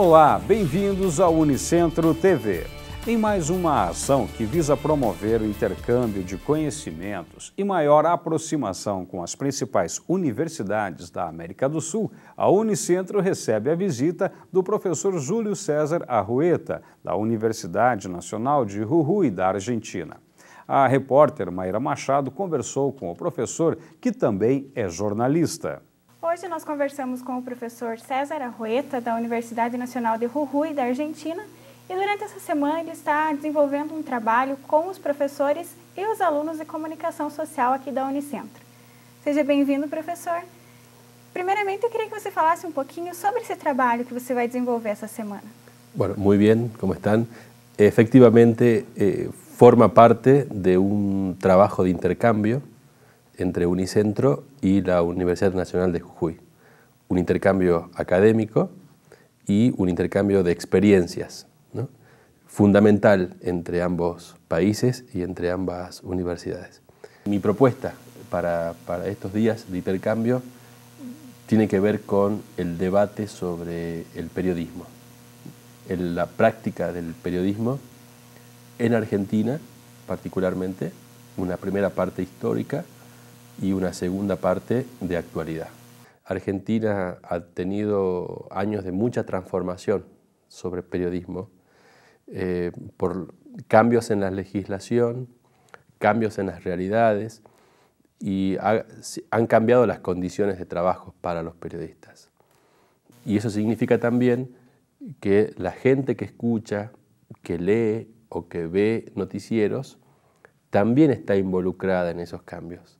Olá, bem-vindos ao Unicentro TV. Em mais uma ação que visa promover o intercâmbio de conhecimentos e maior aproximação com as principais universidades da América do Sul, a Unicentro recebe a visita do professor Júlio César Arrueta, da Universidade Nacional de Jujuy, da Argentina. A repórter Mayra Machado conversou com o professor, que também é jornalista. Hoje nós conversamos com o professor César Arrueta, da Universidade Nacional de Jujuy, da Argentina, e durante essa semana ele está desenvolvendo um trabalho com os professores e os alunos de comunicação social aqui da Unicentro. Seja bem-vindo, professor. Primeiramente, eu queria que você falasse um pouquinho sobre esse trabalho que você vai desenvolver essa semana. Bueno, muito bem, como estão. Efectivamente, eh, forma parte de um trabalho de intercâmbio. entre Unicentro y la Universidad Nacional de Jujuy. Un intercambio académico y un intercambio de experiencias, fundamental entre ambos países y entre ambas universidades. Mi propuesta para, para estos días de intercambio tiene que ver con el debate sobre el periodismo, en la práctica del periodismo en Argentina particularmente, una primera parte histórica y una segunda parte de actualidad. Argentina ha tenido años de mucha transformación sobre periodismo, eh, por cambios en la legislación, cambios en las realidades y han cambiado las condiciones de trabajo para los periodistas. Y eso significa también que la gente que escucha, que lee o que ve noticieros también está involucrada en esos cambios.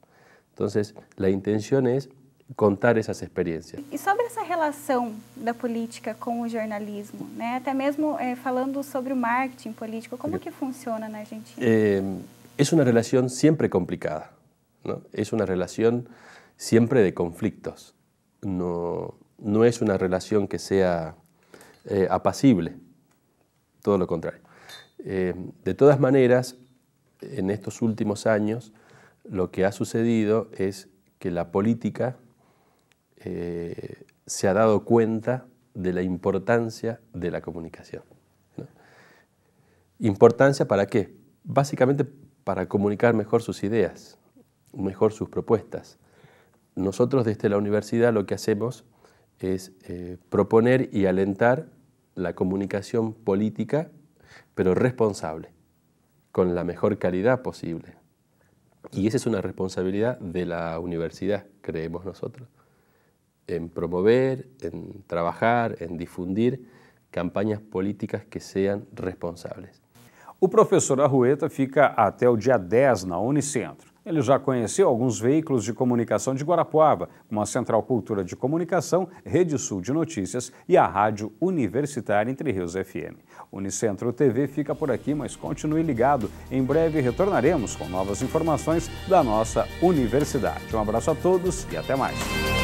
Entonces, la intención es contar esas experiencias. ¿Y e sobre relación de la política con el jornalismo, ¿no? até mesmo eh, falando sobre el marketing político, ¿cómo que funciona en Argentina? Eh, es una relación siempre complicada, es una relación siempre de conflictos. No es una relación que sea eh, apacible, todo lo contrario. de todas maneras, en estos últimos años, lo que ha sucedido es que la política eh, se ha dado cuenta de la importancia de la comunicación. ¿Importancia para qué? Básicamente para comunicar mejor sus ideas, mejor sus propuestas. Nosotros desde la universidad lo que hacemos es eh, proponer y alentar la comunicación política, pero responsable, con la mejor calidad posible. Y esa es una responsabilidad de la universidad, creemos nosotros, en promover, en trabajar, en difundir campañas políticas que sean responsables. El profesor Arrueta fica até el día 10 na Unicentro. Ele já conheceu alguns veículos de comunicação de Guarapuava, como a Central Cultura de Comunicação, Rede Sul de Notícias e a Rádio Universitária Entre Rios FM. Unicentro TV fica por aqui, mas continue ligado. Em breve retornaremos com novas informações da nossa universidade. Um abraço a todos e até mais.